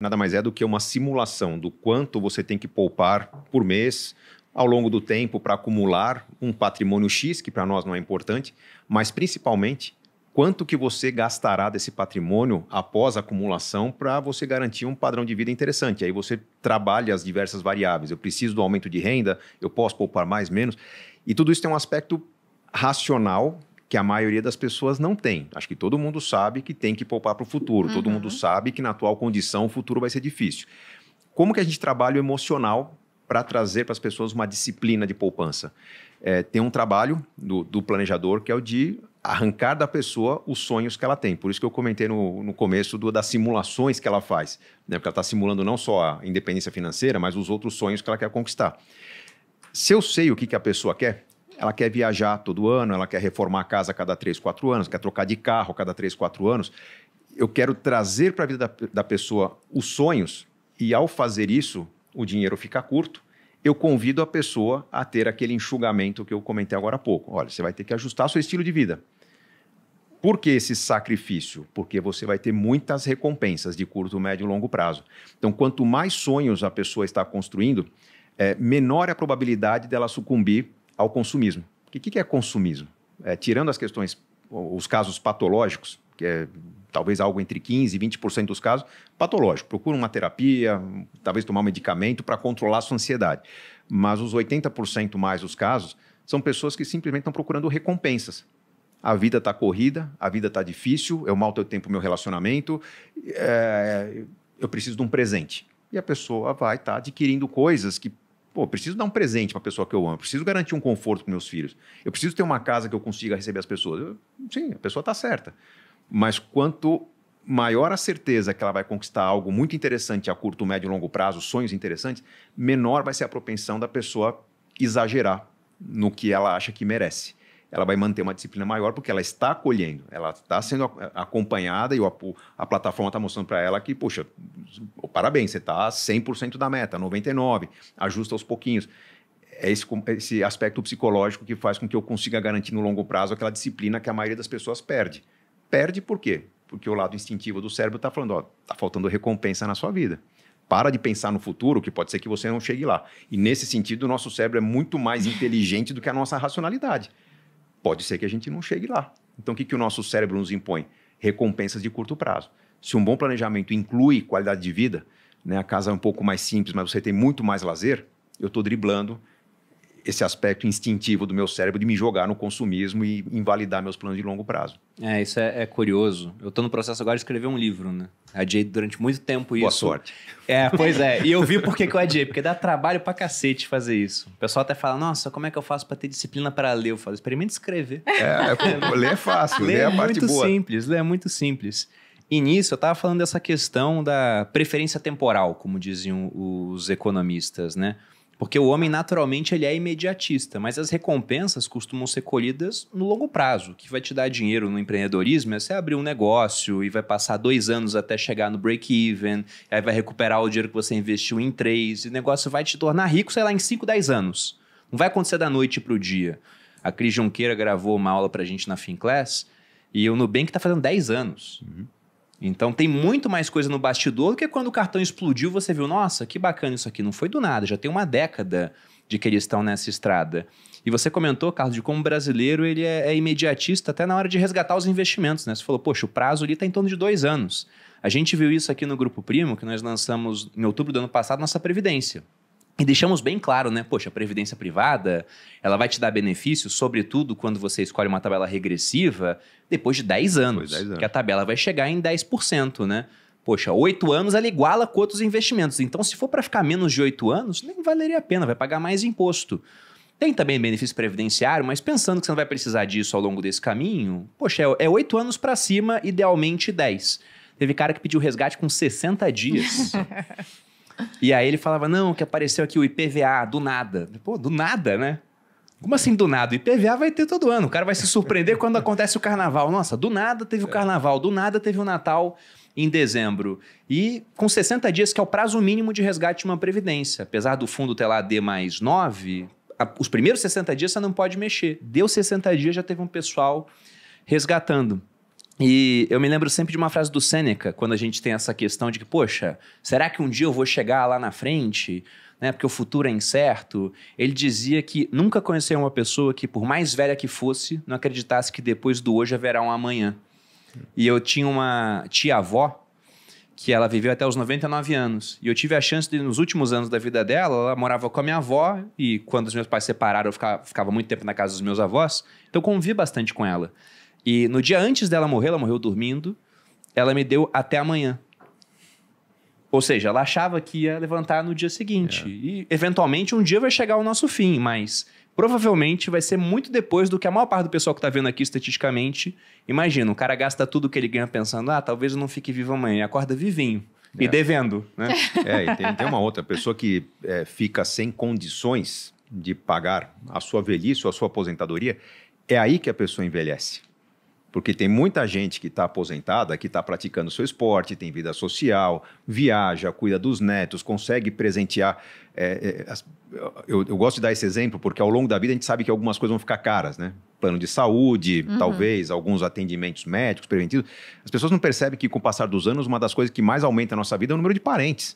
nada mais é do que uma simulação do quanto você tem que poupar por mês ao longo do tempo para acumular um patrimônio X, que para nós não é importante, mas principalmente quanto que você gastará desse patrimônio após a acumulação para você garantir um padrão de vida interessante. Aí você trabalha as diversas variáveis. Eu preciso do aumento de renda, eu posso poupar mais, menos. E tudo isso tem um aspecto racional que a maioria das pessoas não tem. Acho que todo mundo sabe que tem que poupar para o futuro, uhum. todo mundo sabe que na atual condição o futuro vai ser difícil. Como que a gente trabalha o emocional para trazer para as pessoas uma disciplina de poupança? É, tem um trabalho do, do, planejador que é o de arrancar da pessoa os sonhos que ela tem. Por isso que eu comentei no, no começo do, das simulações que ela faz, né? porque ela está simulando não só a independência financeira, mas os outros sonhos que ela quer conquistar. Se eu sei o que, que a pessoa quer, ela quer viajar todo ano, ela quer reformar a casa a cada 3, 4 anos, quer trocar de carro a cada 3, 4 anos. Eu quero trazer para a vida da, da pessoa os sonhos e, ao fazer isso, o dinheiro fica curto. Eu convido a pessoa a ter aquele enxugamento que eu comentei agora há pouco. Olha, você vai ter que ajustar seu estilo de vida. Por que esse sacrifício? Porque você vai ter muitas recompensas de curto, médio e longo prazo. Então, quanto mais sonhos a pessoa está construindo, é, menor é a probabilidade dela sucumbir ao consumismo. O que, que é consumismo? É, tirando as questões, os casos patológicos, que é talvez algo entre 15% e 20% dos casos, patológico. Procura uma terapia, talvez tomar um medicamento para controlar a sua ansiedade. Mas os 80% mais dos casos são pessoas que simplesmente estão procurando recompensas. A vida está corrida, a vida está difícil, eu mal tenho tempo meu relacionamento, é, eu preciso de um presente. E a pessoa vai estar tá adquirindo coisas que Pô, preciso dar um presente para a pessoa que eu amo, preciso garantir um conforto para meus filhos, eu preciso ter uma casa que eu consiga receber as pessoas. Eu, sim, a pessoa está certa. Mas quanto maior a certeza que ela vai conquistar algo muito interessante a curto, médio e longo prazo, sonhos interessantes, menor vai ser a propensão da pessoa exagerar no que ela acha que merece ela vai manter uma disciplina maior porque ela está acolhendo, ela está sendo acompanhada e a plataforma está mostrando para ela que, poxa, parabéns, você está 100% da meta, 99%, ajusta aos pouquinhos. É esse, esse aspecto psicológico que faz com que eu consiga garantir no longo prazo aquela disciplina que a maioria das pessoas perde. Perde por quê? Porque o lado instintivo do cérebro está falando, está faltando recompensa na sua vida para de pensar no futuro, que pode ser que você não chegue lá. E nesse sentido, o nosso cérebro é muito mais inteligente do que a nossa racionalidade pode ser que a gente não chegue lá. Então, o que, que o nosso cérebro nos impõe? Recompensas de curto prazo. Se um bom planejamento inclui qualidade de vida, né, a casa é um pouco mais simples, mas você tem muito mais lazer, eu estou driblando esse aspecto instintivo do meu cérebro de me jogar no consumismo e invalidar meus planos de longo prazo. É, isso é, é curioso. Eu estou no processo agora de escrever um livro, né? Adiei durante muito tempo isso. Boa sorte. É, pois é. E eu vi por que, eu adiei, porque dá trabalho pra cacete fazer isso. O pessoal até fala, nossa, como é que eu faço para ter disciplina para ler? Eu falo, experimenta escrever. É, é ler é fácil, ler é a é parte boa. é muito simples, ler é muito simples. E nisso eu estava falando dessa questão da preferência temporal, como diziam os economistas, né? Porque o homem naturalmente ele é imediatista, mas as recompensas costumam ser colhidas no longo prazo. O que vai te dar dinheiro no empreendedorismo é você abrir um negócio e vai passar dois anos até chegar no break-even, aí vai recuperar o dinheiro que você investiu em três, e o negócio vai te tornar rico, sei lá, em cinco, dez anos. Não vai acontecer da noite para o dia. A Cris Junqueira gravou uma aula para a gente na Finclass e o Nubank está fazendo 10 anos. Uhum. Então tem muito mais coisa no bastidor que quando o cartão explodiu você viu, nossa, que bacana isso aqui, não foi do nada, já tem uma década de que eles estão nessa estrada. E você comentou, Carlos, de como o brasileiro ele é, é imediatista até na hora de resgatar os investimentos, né? Você falou, poxa, o prazo ali está em torno de dois anos. A gente viu isso aqui no Grupo Primo, que nós lançamos em outubro do ano passado, nossa Previdência. E deixamos bem claro, né? Poxa, a previdência privada, ela vai te dar benefício, sobretudo quando você escolhe uma tabela regressiva, depois de 10 anos, 10 anos. que a tabela vai chegar em 10%, né? Poxa, 8 anos ela iguala com outros investimentos. Então, se for para ficar menos de 8 anos, nem valeria a pena, vai pagar mais imposto. Tem também benefício previdenciário, mas pensando que você não vai precisar disso ao longo desse caminho, poxa, é 8 é anos para cima, idealmente 10. Teve cara que pediu resgate com 60 dias. E aí ele falava, não, que apareceu aqui o IPVA, do nada. Pô, do nada, né? Como assim do nada? O IPVA vai ter todo ano. O cara vai se surpreender quando acontece o carnaval. Nossa, do nada teve o carnaval, do nada teve o Natal em dezembro. E com 60 dias, que é o prazo mínimo de resgate de uma previdência. Apesar do fundo ter lá D mais 9, a, os primeiros 60 dias você não pode mexer. Deu 60 dias, já teve um pessoal resgatando. E eu me lembro sempre de uma frase do Sêneca, quando a gente tem essa questão de que, poxa, será que um dia eu vou chegar lá na frente? Né, porque o futuro é incerto. Ele dizia que nunca conheceu uma pessoa que, por mais velha que fosse, não acreditasse que depois do hoje haverá um amanhã. E eu tinha uma tia-avó que ela viveu até os 99 anos. E eu tive a chance de, nos últimos anos da vida dela, ela morava com a minha avó, e quando os meus pais separaram, eu ficava, ficava muito tempo na casa dos meus avós, então eu convivi bastante com ela. E no dia antes dela morrer, ela morreu dormindo, ela me deu até amanhã. Ou seja, ela achava que ia levantar no dia seguinte. É. E, eventualmente, um dia vai chegar o nosso fim, mas provavelmente vai ser muito depois do que a maior parte do pessoal que está vendo aqui estatisticamente imagina. O cara gasta tudo que ele ganha pensando, ah, talvez eu não fique vivo amanhã. E acorda vivinho. É. E devendo, né? É, e tem, tem uma outra pessoa que é, fica sem condições de pagar a sua velhice ou a sua aposentadoria. É aí que a pessoa envelhece. Porque tem muita gente que está aposentada, que está praticando seu esporte, tem vida social, viaja, cuida dos netos, consegue presentear. É, é, eu, eu, gosto de dar esse exemplo porque ao longo da vida a gente sabe que algumas coisas vão ficar caras, né? Plano de saúde, uhum. talvez, alguns atendimentos médicos preventivos. As pessoas não percebem que com o passar dos anos, uma das coisas que mais aumenta a nossa vida é o número de parentes.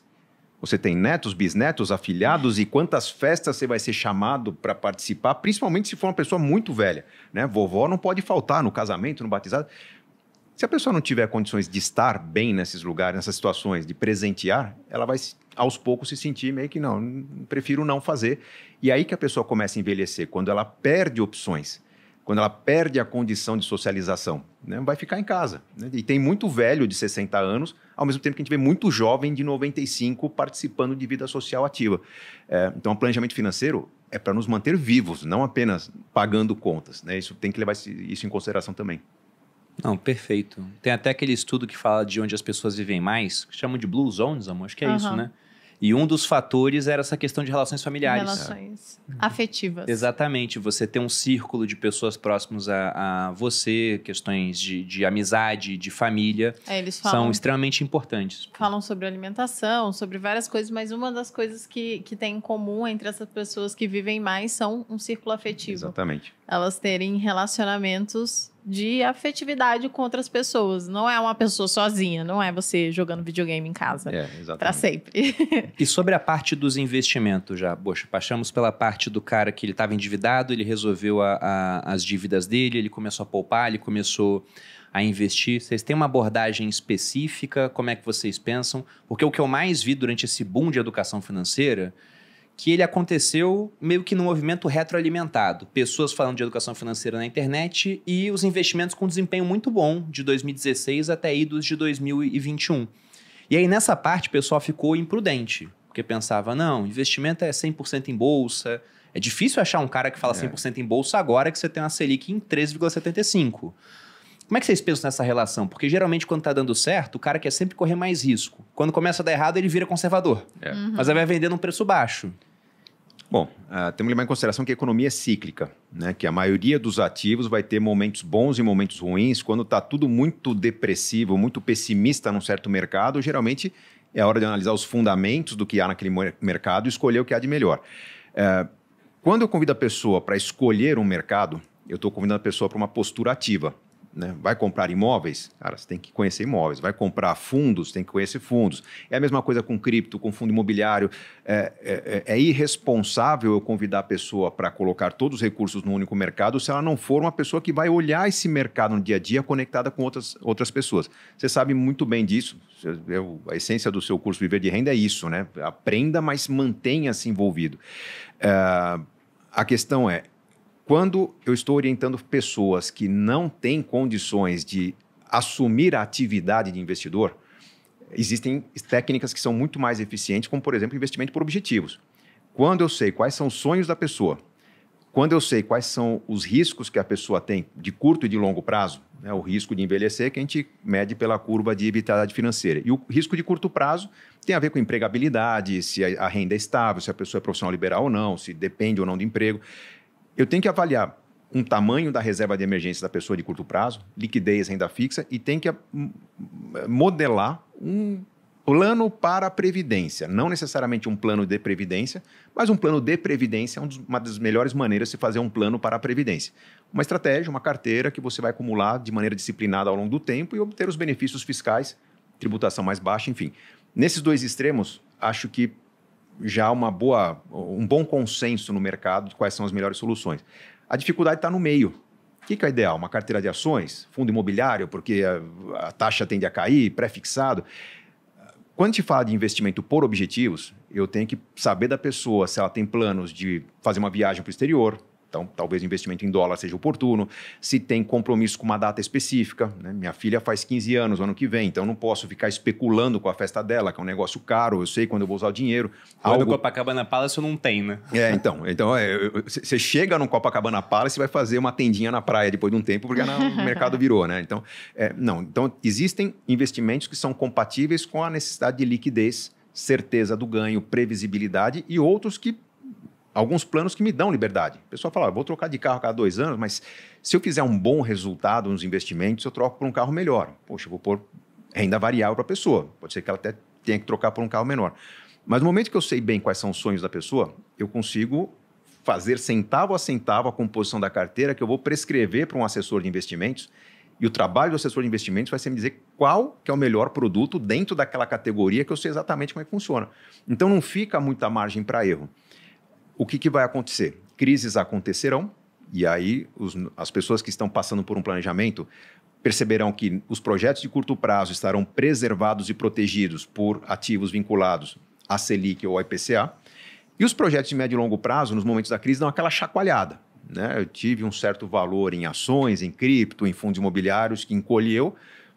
Você tem netos, bisnetos, afilhados e quantas festas você vai ser chamado para participar, principalmente se for uma pessoa muito velha, né? Vovó não pode faltar no casamento, no batizado. Se a pessoa não tiver condições de estar bem nesses lugares, nessas situações, de presentear, ela vai aos poucos se sentir meio que não, prefiro não fazer. E aí que a pessoa começa a envelhecer, quando ela perde opções quando ela perde a condição de socialização, né, vai ficar em casa. Né? E tem muito velho de 60 anos, ao mesmo tempo que a gente vê muito jovem de 95 participando de vida social ativa. É, então, o planejamento financeiro é para nos manter vivos, não apenas pagando contas. Né? Isso tem que levar isso em consideração também. Não, perfeito. Tem até aquele estudo que fala de onde as pessoas vivem mais, que chamam de Blue Zones, amor, acho que é uhum. isso, né? E um dos fatores era essa questão de relações familiares. Relações afetivas. Exatamente. Você ter um círculo de pessoas próximas a, a você, questões de, de amizade, de família, é, falam, são extremamente importantes. Falam sobre alimentação, sobre várias coisas, mas uma das coisas que, que tem em comum entre essas pessoas que vivem mais são um círculo afetivo. Exatamente. Elas terem relacionamentos de afetividade com outras pessoas. Não é uma pessoa sozinha, não é você jogando videogame em casa. É, exatamente. Pra sempre. e sobre a parte dos investimentos já, poxa, passamos pela parte do cara que ele estava endividado, ele resolveu a, a, as dívidas dele, ele começou a poupar, ele começou a investir? Vocês têm uma abordagem específica? Como é que vocês pensam? Porque o que eu mais vi durante esse boom de educação financeira que ele aconteceu meio que no movimento retroalimentado. Pessoas falando de educação financeira na internet e os investimentos com desempenho muito bom de 2016 até idos de 2021. E aí nessa parte o pessoal ficou imprudente, porque pensava, não, investimento é 100% em bolsa, é difícil achar um cara que fala 100% é. em bolsa agora que você tem uma Selic em 3,75%. Como é que vocês pensam nessa relação? Porque geralmente quando tá dando certo, o cara quer sempre correr mais risco. Quando começa a dar errado, ele vira conservador. É. Uhum. Mas ele vai vender num preço baixo. Bom, uh, temos que levar em consideração que a economia é cíclica, né? que a maioria dos ativos vai ter momentos bons e momentos ruins. Quando está tudo muito depressivo, muito pessimista num certo mercado, geralmente é a hora de analisar os fundamentos do que há naquele mercado e escolher o que há de melhor. Uh, quando eu convido a pessoa para escolher um mercado, eu estou convidando a pessoa para uma postura ativa. Né? Vai comprar imóveis? Cara, você tem que conhecer imóveis. Vai comprar fundos? Tem que conhecer fundos. É a mesma coisa com cripto, com fundo imobiliário. É, é, é, é irresponsável eu convidar a pessoa para colocar todos os recursos no único mercado se ela não for uma pessoa que vai olhar esse mercado no dia a dia conectada com outras, outras pessoas. Você sabe muito bem disso. Eu, a essência do seu curso Viver de Renda é isso, né? Aprenda, mas mantenha-se envolvido. É, a questão é, quando eu estou orientando pessoas que não têm condições de assumir a atividade de investidor, existem técnicas que são muito mais eficientes, como, por exemplo, investimento por objetivos. Quando eu sei quais são os sonhos da pessoa, quando eu sei quais são os riscos que a pessoa tem de curto e de longo prazo, né, o risco de envelhecer que a gente mede pela curva de vitalidade financeira. E o risco de curto prazo tem a ver com empregabilidade, se a renda é estável, se a pessoa é profissional liberal ou não, se depende ou não do emprego. Eu tenho que avaliar um tamanho da reserva de emergência da pessoa de curto prazo, liquidez, renda fixa, e tem que hum, hum, modelar um plano para a previdência. Não necessariamente um plano de previdência, mas um plano de previdência é uma das melhores maneiras de se fazer um plano para a previdência. Uma estratégia, uma carteira que você vai acumular de maneira disciplinada ao longo do tempo e obter os benefícios fiscais, tributação mais baixa, enfim. Nesses dois extremos, acho que já uma boa, um bom consenso no mercado de quais são as melhores soluções. A dificuldade está no meio. O que, que, é ideal? Uma carteira de ações? Fundo imobiliário, porque a, a taxa tende a cair, pré-fixado. Quando se fala de investimento por objetivos, eu tenho que saber da pessoa se ela tem planos de fazer uma viagem para o exterior, então, talvez o investimento em dólar seja oportuno. Se tem compromisso com uma data específica, né? minha filha faz 15 anos ano que vem, então não posso ficar especulando com a festa dela, que é um negócio caro, eu sei quando eu vou usar o dinheiro. Quando algo... Copacabana Palace não tem, né? É, então. Então, você é, chega no Copacabana Palace e vai fazer uma tendinha na praia depois de um tempo, porque o mercado virou, né? Então, é, não. Então, existem investimentos que são compatíveis com a necessidade de liquidez, certeza do ganho, previsibilidade e outros que alguns planos que me dão liberdade. O pessoal fala, ah, vou trocar de carro a cada dois anos, mas se eu fizer um bom resultado nos investimentos, eu troco por um carro melhor. Poxa, eu vou pôr renda variável para a pessoa. Pode ser que ela até tenha que trocar por um carro menor. Mas no momento que eu sei bem quais são os sonhos da pessoa, eu consigo fazer centavo a centavo a composição da carteira que eu vou prescrever para um assessor de investimentos. E o trabalho do assessor de investimentos vai ser me dizer qual que é o melhor produto dentro daquela categoria que eu sei exatamente como é que funciona. Então não fica muita margem para erro o que, que vai acontecer? Crises acontecerão, e aí os, as pessoas que estão passando por um planejamento perceberão que os projetos de curto prazo estarão preservados e protegidos por ativos vinculados à Selic ou ao IPCA. E os projetos de médio e longo prazo, nos momentos da crise, dão aquela chacoalhada. Né? Eu tive um certo valor em ações, em cripto, em fundos imobiliários que encolheu,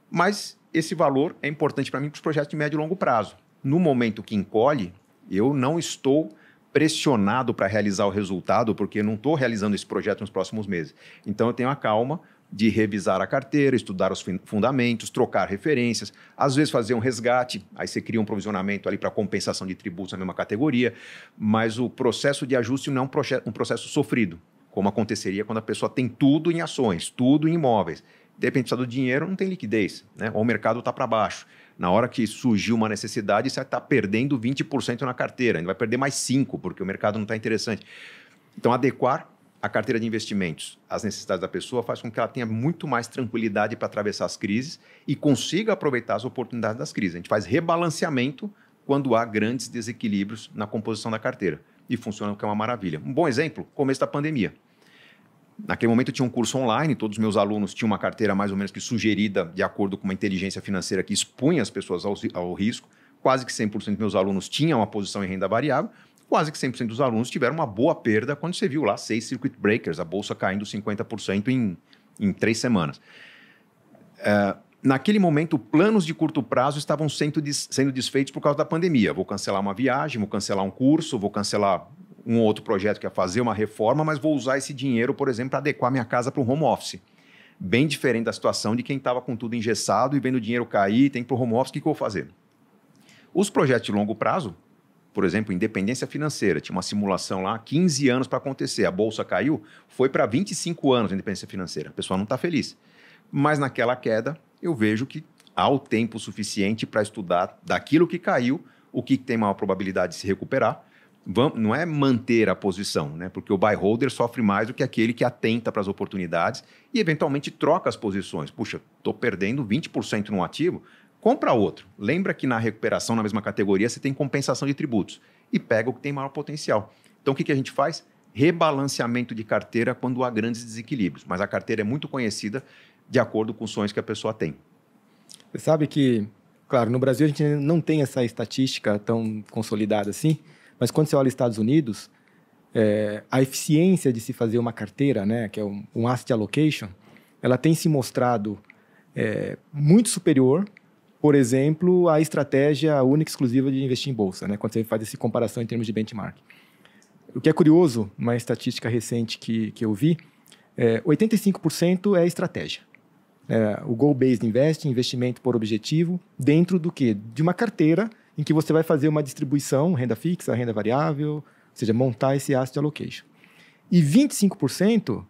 mas esse valor é importante para mim para os projetos de médio e longo prazo. No momento que encolhe, eu não estou pressionado para realizar o resultado, porque eu não estou realizando esse projeto nos próximos meses. Então eu tenho a calma de revisar a carteira, estudar os fundamentos, trocar referências, às vezes fazer um resgate, aí você cria um provisionamento ali para compensação de tributos na mesma categoria, mas o processo de ajuste não é um, um processo sofrido, como aconteceria quando a pessoa tem tudo em ações, tudo em imóveis. De repente precisa do dinheiro, não tem liquidez, né? ou o mercado está para baixo na hora que surgiu uma necessidade, você está perdendo 20% na carteira, ainda vai perder mais 5%, porque o mercado não está interessante. Então, adequar a carteira de investimentos às necessidades da pessoa faz com que ela tenha muito mais tranquilidade para atravessar as crises e consiga aproveitar as oportunidades das crises. A gente faz rebalanceamento quando há grandes desequilíbrios na composição da carteira. E funciona o que é uma maravilha. Um bom exemplo, começo da pandemia. Naquele momento eu tinha um curso online, todos os meus alunos tinham uma carteira mais ou menos que sugerida de acordo com uma inteligência financeira que expunha as pessoas ao, ao risco. Quase que 100% dos meus alunos tinham uma posição em renda variável. Quase que 100% dos alunos tiveram uma boa perda quando você viu lá seis circuit breakers, a bolsa caindo 50% em, em três semanas. Eh, naquele momento, planos de curto prazo estavam sendo desfeitos por causa da pandemia. Vou cancelar uma viagem, vou cancelar um curso, vou cancelar um outro projeto que é fazer uma reforma, mas vou usar esse dinheiro, por exemplo, para adequar minha casa para um home office. Bem diferente da situação de quem estava com tudo engessado e vendo o dinheiro cair, tem para o home office, o que, que eu vou fazer? Os projetos de longo prazo, por exemplo, independência financeira, tinha uma simulação lá, 15 anos para acontecer, a bolsa caiu, foi para 25 anos de independência financeira. A pessoa não está feliz. Mas naquela queda, eu vejo que há o tempo suficiente para estudar daquilo que caiu, o que tem maior probabilidade de se recuperar não é manter a posição, né? porque o buy holder sofre mais do que aquele que atenta para as oportunidades e eventualmente troca as posições. Puxa, estou perdendo 20% num ativo, compra outro. Lembra que na recuperação, na mesma categoria, você tem compensação de tributos e pega o que tem maior potencial. Então o que, que a gente faz? Rebalanceamento de carteira quando há grandes desequilíbrios, mas a carteira é muito conhecida de acordo com os sonhos que a pessoa tem. Você sabe que, claro, no Brasil a gente não tem essa estatística tão consolidada assim, mas quando você olha Estados Unidos, é, a eficiência de se fazer uma carteira, né, que é um, um asset allocation, ela tem se mostrado é, muito superior, por exemplo, à estratégia única e exclusiva de investir em bolsa, né, quando você faz essa comparação em termos de benchmark. O que é curioso, uma estatística recente que, que eu vi, é, 85% é estratégia. É, o goal-based investing, investimento por objetivo, dentro do que? De uma carteira em que você vai fazer uma distribuição, renda fixa, renda variável, ou seja, montar esse asset allocation. E 25%,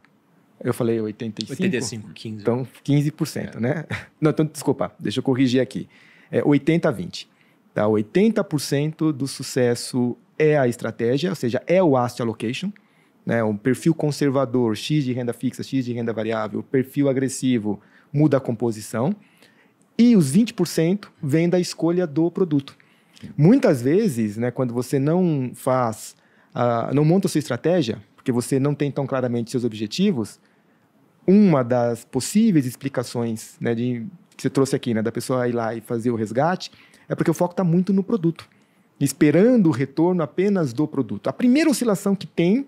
eu falei 85%. 85, 15%. Então, 15%, é. né? Não, então, desculpa, deixa eu corrigir aqui. É 80 a 20. Tá? 80% do sucesso é a estratégia, ou seja, é o asset allocation, né? um perfil conservador, X de renda fixa, X de renda variável, perfil agressivo, muda a composição. E os 20% vem da escolha do produto. Muitas vezes, né, quando você não faz, uh, não monta a sua estratégia, porque você não tem tão claramente seus objetivos, uma das possíveis explicações né, de, que você trouxe aqui, né, da pessoa ir lá e fazer o resgate, é porque o foco está muito no produto, esperando o retorno apenas do produto. A primeira oscilação que tem,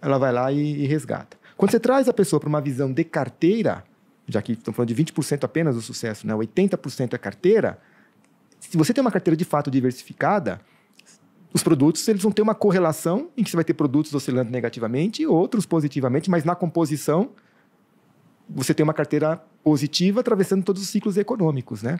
ela vai lá e, e resgata. Quando você traz a pessoa para uma visão de carteira, já que estamos falando de 20% apenas do sucesso, né, 80% é carteira, se você tem uma carteira de fato diversificada, os produtos eles vão ter uma correlação em que você vai ter produtos oscilando negativamente e outros positivamente, mas na composição você tem uma carteira positiva atravessando todos os ciclos econômicos, né?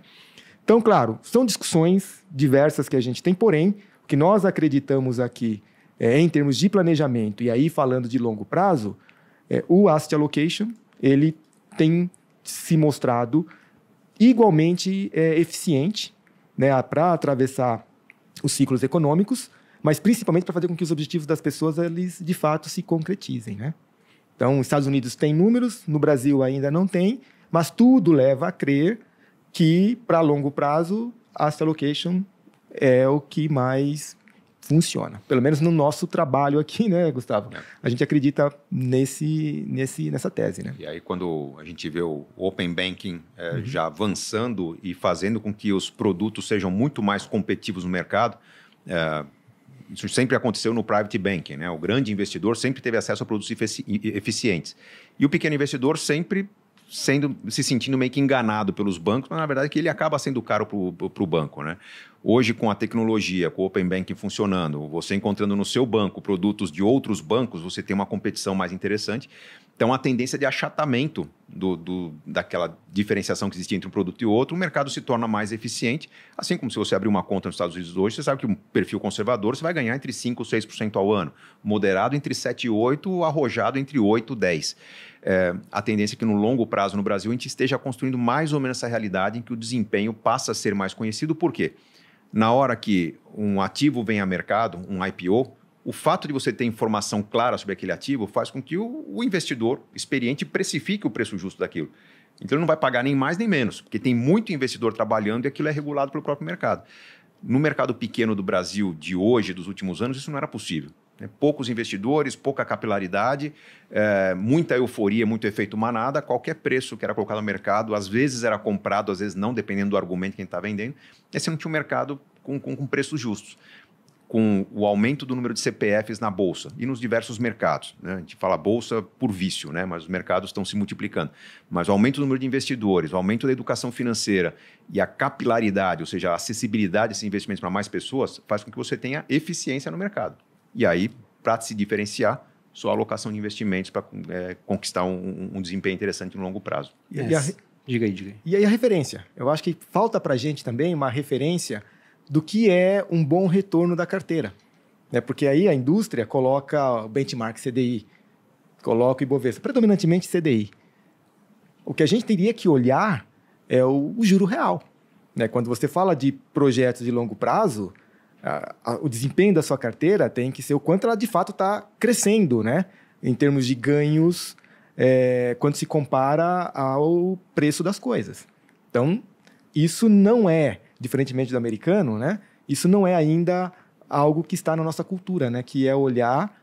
Então, claro, são discussões diversas que a gente tem, porém, o que nós acreditamos aqui é, em termos de planejamento, e aí falando de longo prazo, é, o asset allocation, ele tem se mostrado igualmente é, eficiente né, para atravessar os ciclos econômicos, mas principalmente para fazer com que os objetivos das pessoas eles de fato se concretizem, né? Então, os Estados Unidos têm números, no Brasil ainda não tem, mas tudo leva a crer que para longo prazo a asset allocation é o que mais funciona. Pelo menos no nosso trabalho aqui, né, Gustavo? É. A gente acredita nesse, nesse, nessa tese, né? E aí quando a gente vê o Open Banking é, uhum. já avançando e fazendo com que os produtos sejam muito mais competitivos no mercado, é, isso sempre aconteceu no private banking, né? O grande investidor sempre teve acesso a produtos efici eficientes. E o pequeno investidor sempre sendo, se sentindo meio que enganado pelos bancos, mas na verdade é que ele acaba sendo caro para o banco. Né? Hoje, com a tecnologia, com o Open Banking funcionando, você encontrando no seu banco produtos de outros bancos, você tem uma competição mais interessante então, a tendência de achatamento do, do, daquela diferenciação que existia entre um produto e outro, o mercado se torna mais eficiente. Assim como se você abrir uma conta nos Estados Unidos hoje, você sabe que um perfil conservador você vai ganhar entre 5% e 6% ao ano, moderado entre 7% e 8%, arrojado entre 8% e 10%. É, a tendência é que no longo prazo no Brasil a gente esteja construindo mais ou menos essa realidade em que o desempenho passa a ser mais conhecido. Por quê? Na hora que um ativo vem a mercado, um IPO, o fato de você ter informação clara sobre aquele ativo faz com que o, o investidor experiente precifique o preço justo daquilo. Então ele não vai pagar nem mais nem menos, porque tem muito investidor trabalhando e aquilo é regulado pelo próprio mercado. No mercado pequeno do Brasil de hoje, dos últimos anos, isso não era possível. Né? Poucos investidores, pouca capilaridade, é, muita euforia, muito efeito manada. Qualquer preço que era colocado no mercado, às vezes era comprado, às vezes não, dependendo do argumento que gente está vendendo. E você não tinha um mercado com, com, com preços justos com o aumento do número de CPFs na bolsa e nos diversos mercados. Né? A gente fala bolsa por vício, né? mas os mercados estão se multiplicando. Mas o aumento do número de investidores, o aumento da educação financeira e a capilaridade, ou seja, a acessibilidade desses investimentos para mais pessoas, faz com que você tenha eficiência no mercado. E aí, para se diferenciar, só alocação de investimentos para é, conquistar um, um, desempenho interessante no longo prazo. Yes. E, a, diga aí, diga aí. E aí a referência. Eu acho que falta para a gente também uma referência do que é um bom retorno da carteira. Né? Porque aí a indústria coloca o benchmark CDI, coloca o Ibovespa, predominantemente CDI. O que a gente teria que olhar é o, o juro real. Né? Quando você fala de projetos de longo prazo, a, a, o desempenho da sua carteira tem que ser o quanto ela de fato está crescendo, né? em termos de ganhos, é, quando se compara ao preço das coisas. Então, isso não é diferentemente do americano, né? Isso não é ainda algo que está na nossa cultura, né? Que é olhar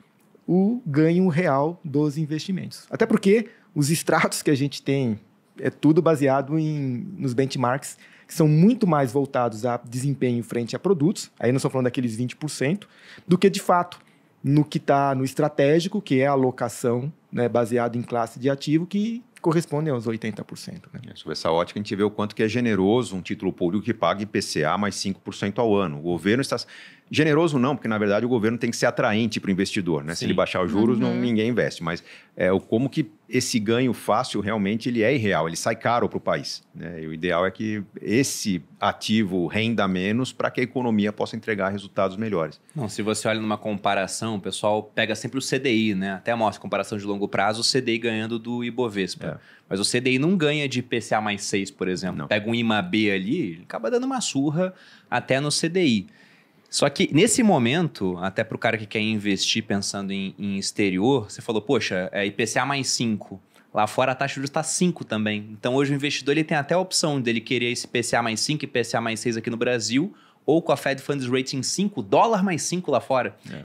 o ganho real dos investimentos. Até porque os extratos que a gente tem é tudo baseado em, nos benchmarks que são muito mais voltados a desempenho frente a produtos, aí não estou falando daqueles 20%, do que de fato no que está no estratégico, que é a alocação né, baseado em classe de ativo, que correspondem aos 80%. Né? É, sob essa ótica, a gente vê o quanto que é generoso um título público que paga IPCA mais 5% ao ano. O governo está Generoso não, porque na verdade o governo tem que ser atraente para o investidor, né? Se ele baixar os juros, uhum. não, ninguém investe. Mas é, o como que esse ganho fácil realmente ele é irreal, ele sai caro para o país. Né? E o ideal é que esse ativo renda menos para que a economia possa entregar resultados melhores. Não, se você olha numa comparação, o pessoal pega sempre o CDI, né? Até mostra comparação de longo prazo, o CDI ganhando do Ibovespa. É. Mas o CDI não ganha de IPCA mais 6, por exemplo. Não. Pega um IMAB ali, acaba dando uma surra até no CDI. Só que nesse momento, até para o cara que quer investir pensando em, em, exterior, você falou, poxa, é IPCA mais 5. Lá fora a taxa de juros está 5 também. Então hoje o investidor ele tem até a opção dele querer esse IPCA mais 5 e IPCA mais 6 aqui no Brasil, ou com a Fed Funds Rate em 5, dólar mais 5 lá fora. É.